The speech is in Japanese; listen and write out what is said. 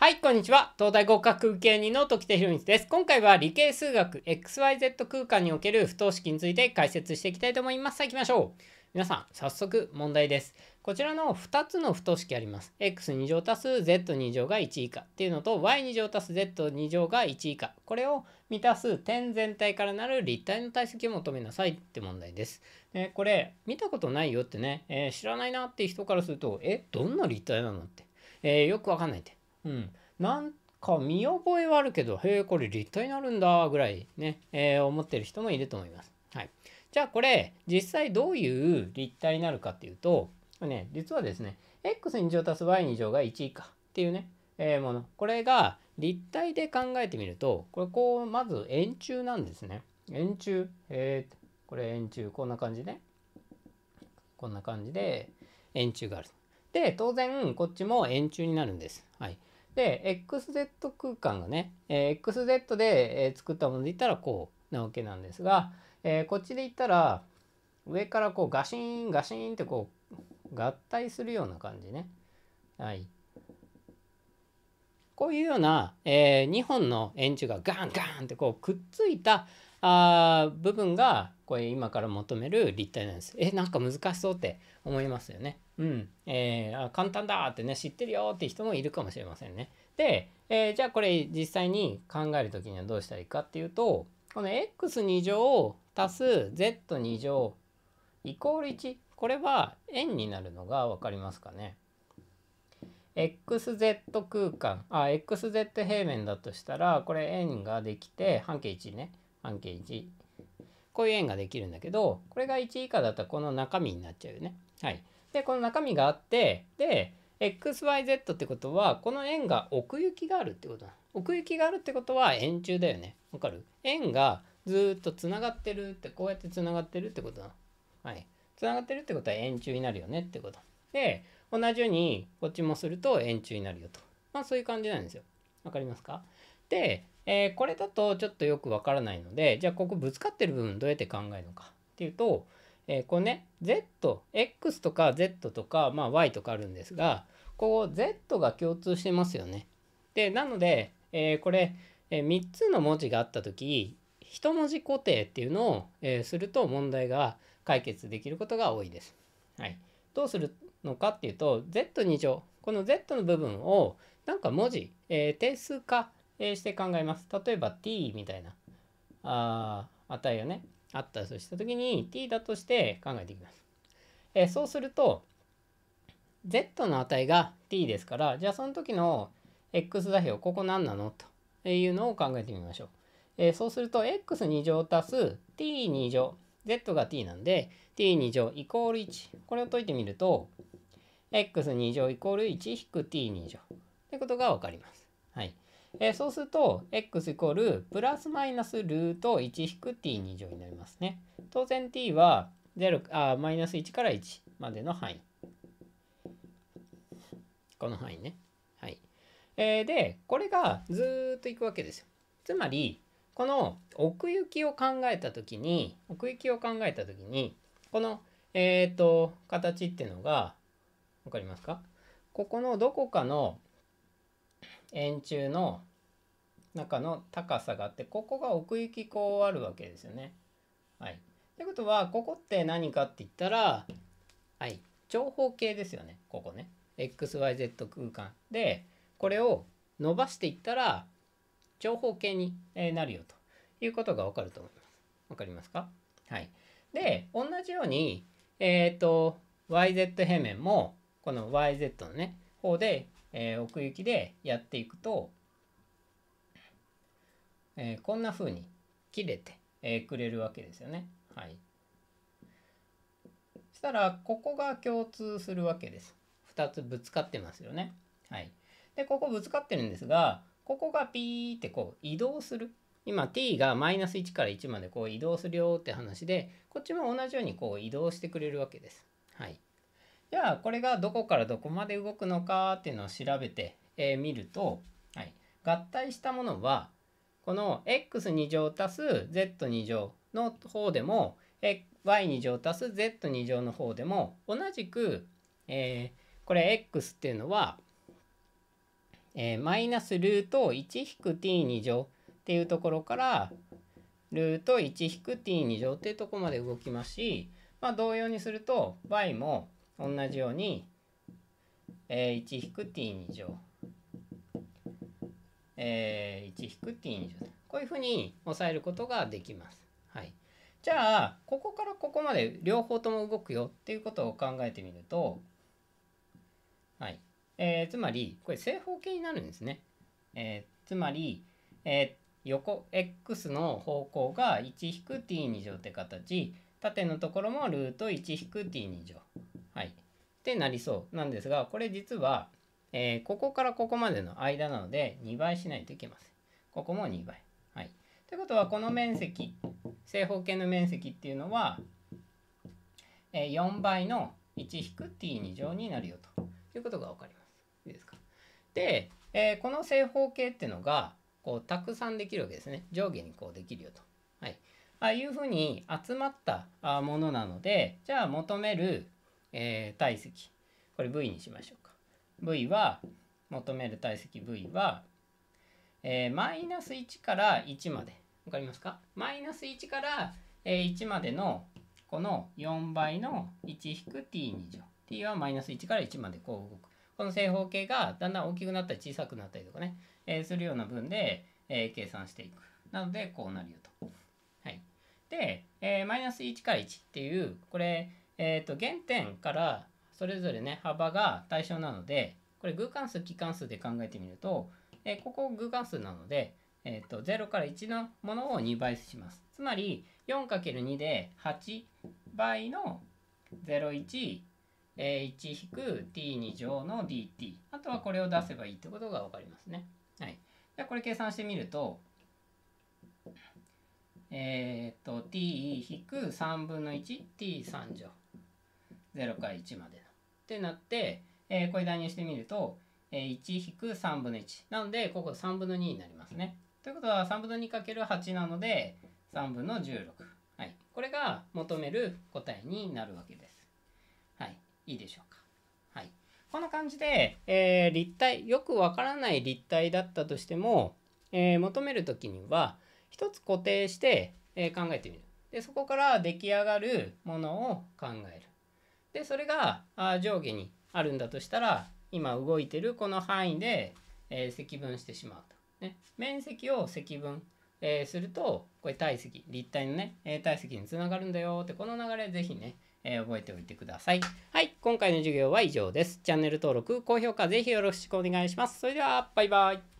はい、こんにちは。東大合格受験人の時田博光です。今回は理系数学 XYZ 空間における不等式について解説していきたいと思います。さあ行きましょう。皆さん、早速問題です。こちらの2つの不等式あります。x2 乗足す z2 乗が1以下っていうのと y2 乗足す z2 乗が1以下。これを満たす点全体からなる立体の体積を求めなさいって問題です。えこれ、見たことないよってね、えー、知らないなっていう人からすると、え、どんな立体なのって、えー、よくわかんないって。うん、なんか見覚えはあるけどへえこれ立体になるんだぐらいね、えー、思ってる人もいると思います。はい、じゃあこれ実際どういう立体になるかっていうとね実はですね x2 乗足す y2 乗が1以下っていうね、えー、ものこれが立体で考えてみるとこれこうまず円柱なんですね。円柱えー、これ円柱こんな感じね。こんな感じで円柱がある。で当然こっちも円柱になるんです。はい、で XZ 空間がね、え XZ で、え作ったもので言ったらこうなわけなんですが、えこっちで言ったら上からこうガシーンガシーンってこう合体するような感じね。はい。こういうような、えー、2本の円柱がガンガンってこうくっついた、あ部分がこれ今から求める立体なんです。えなんか難しそうって思いますよね。うん。えー、簡単だってね知ってるよって人もいるかもしれませんね。で、えー、じゃあこれ実際に考える時にはどうしたらいいかっていうとこの x 乗足す z 乗イコール1これは円になるのが分かりますかね。xz 空間あ xz 平面だとしたらこれ円ができて半径1ね半径1こういう円ができるんだけどこれが1以下だったらこの中身になっちゃうよね。はい、でこの中身があってで xyz ってことはこの円が奥行きがあるってことな奥行きがあるってことは円柱だよね。わかる円がずっとつながってるってこうやってつながってるってことなはい。つながってるってことは円柱になるよねってこと。で同じようにこっちもすると円柱になるよと。まあそういう感じなんですよ。わかりますかでえー、これだとちょっとよくわからないので、じゃあここぶつかってる部分どうやって考えるのかっていうと、えー、これね、Z、X とか Z とか、まあ、Y とかあるんですが、ここ Z が共通してますよね。で、なので、えー、これ、え3つの文字があった時、1文字固定っていうのを、えすると問題が解決できることが多いです。はい。どうするのかっていうと、Z2 乗。この Z の部分を、なんか文字、え定数化えして考えます。例えば t みたいなあ値をね、あったとしたときに t だとして考えていきます。えー、そうすると、z の値が t ですから、じゃあその時の x 座標、ここ何なのというのを考えてみましょう。えー、そうすると、x2 乗足す t2 乗、z が t なんで、t2 乗イコール1。これを解いてみると、x2 乗イコール1引く t2 乗ってことがわかります。はい。えー、そうすると x イコールプラスマイナスルート1引く t2 乗になりますね。当然 t はあマイナス1から1までの範囲。この範囲ね。はい。えー、で、これがずっといくわけですよ。つまり、この奥行きを考えたときに、奥行きを考えたときに、この、えっ、ー、と、形っていうのが、わかりますかここのどこかの円柱の中の高さがあってここが奥行きこうあるわけですよね。はい、ということはここって何かって言ったら、はい、長方形ですよねここね XYZ 空間でこれを伸ばしていったら長方形になるよということが分かると思います。分かりますかはい。で同じようにえっ、ー、と YZ 平面もこの YZ のね方でえー、奥行きでやっていくと、えー、こんな風に切れて、えくれるわけですよね。はい。そしたらここが共通するわけです。2つぶつかってますよね。はい。でここぶつかってるんですがここがピーってこう移動する。今 t がマイナス1から1までこう移動するよって話でこっちも同じようにこう移動してくれるわけです。はい。じゃあこれがどこからどこまで動くのかっていうのを調べてみ、えると、はい、合体したものはこの x2 乗足す z2 乗の方でも y2 乗足す z2 乗の方でも同じく、えー、これ x っていうのは、えマイナスルート 1-t2 乗っていうところからルート 1-t2 乗っていうとこまで動きますし、まあ、同様にすると y も同じように、えー、1-t2 乗、えー、1-t2 乗こういうふうに抑えることができます。はい、じゃあここからここまで両方とも動くよっていうことを考えてみると、はいえー、つまりこれ正方形になるんですね。えー、つまり、えー、横 x の方向が 1-t2 乗って形縦のところもルート 1-t2 乗ってなりそうなんですがこれ実は、えー、ここからここまでの間なので2倍しないといけません。ここも2倍。はい、ということはこの面積正方形の面積っていうのは、えー、4倍の 1-t2 乗になるよということが分かります。いいですかで、えー、この正方形っていうのがこうたくさんできるわけですね上下にこうできるよと。はい、ああいうふうに集まったものなのでじゃあ求めるえー、体積これ V にしましょうか V は求める体積 V は、えマイナス1から1まで分かりますかマイナス1から、え1までのこの4倍の 1-t2 乗 t はマイナス1から1までこう動くこの正方形がだんだん大きくなったり小さくなったりとかね、えー、するような分で、えー、計算していくなのでこうなるよと。はい、で、えマイナス1から1っていうこれえー、と原点からそれぞれね幅が対象なのでこれ偶関数奇関数で考えてみると、えー、ここ偶関数なので、えー、と0から1のものを2倍します。つまり 4×2 で8倍の01え 1-t2 乗の dt あとはこれを出せばいいってことが分かりますね。はい、じゃあこれ計算してみるとえっ、ー、と t-3 分の 1t3 乗0から1までってなって、えー、これ代入してみると、えー、1-3分の1なのでここ3分の2になりますねということは3分の2る8なので3分の16、はい、これが求める答えになるわけですはいいいでしょうかはいこんな感じで、えー、立体よくわからない立体だったとしても、え求めるときには一つ固定して、え考えてみる。で、そこから出来上がるものを考える。で、それがあ上下にあるんだとしたら、今動いてるこの範囲で、え積分してしまうと。ね、面積を積分、えすると、これ体積、立体のね、え体積につながるんだよって、この流れ是非ね、え覚えておいてください。はい、今回の授業は以上です。チャンネル登録、高評価是非よろしくお願いします。それでは、バイバイ。